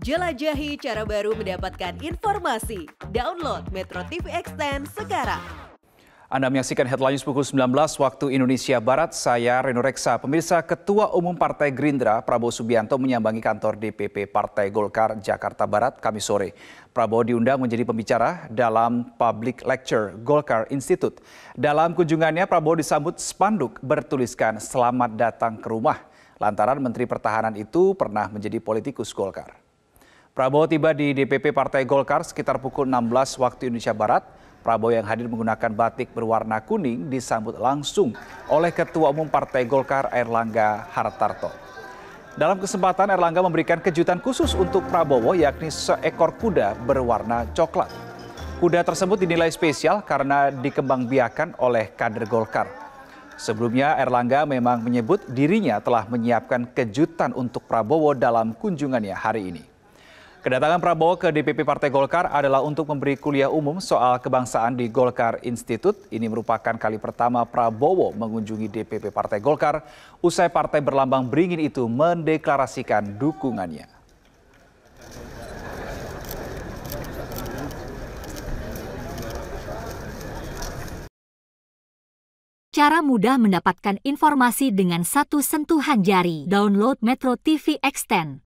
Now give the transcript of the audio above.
Jelajahi cara baru mendapatkan informasi. Download Metro TV Extend sekarang. Anda menyaksikan headlines pukul 19 waktu Indonesia Barat. Saya Reno Reksa. Pemirsa Ketua Umum Partai Gerindra Prabowo Subianto menyambangi kantor DPP Partai Golkar Jakarta Barat kami sore. Prabowo diundang menjadi pembicara dalam public lecture Golkar Institute. Dalam kunjungannya Prabowo disambut spanduk bertuliskan selamat datang ke rumah. Lantaran Menteri Pertahanan itu pernah menjadi politikus Golkar. Prabowo tiba di DPP Partai Golkar sekitar pukul 16 waktu Indonesia Barat. Prabowo yang hadir menggunakan batik berwarna kuning disambut langsung oleh Ketua Umum Partai Golkar Erlangga Hartarto. Dalam kesempatan Erlangga memberikan kejutan khusus untuk Prabowo yakni seekor kuda berwarna coklat. Kuda tersebut dinilai spesial karena dikembangbiakan oleh kader Golkar. Sebelumnya Erlangga memang menyebut dirinya telah menyiapkan kejutan untuk Prabowo dalam kunjungannya hari ini. Kedatangan Prabowo ke DPP Partai Golkar adalah untuk memberi kuliah umum soal kebangsaan di Golkar Institute. Ini merupakan kali pertama Prabowo mengunjungi DPP Partai Golkar usai partai berlambang beringin itu mendeklarasikan dukungannya. Cara mudah mendapatkan informasi dengan satu sentuhan jari. Download Metro TV Extend.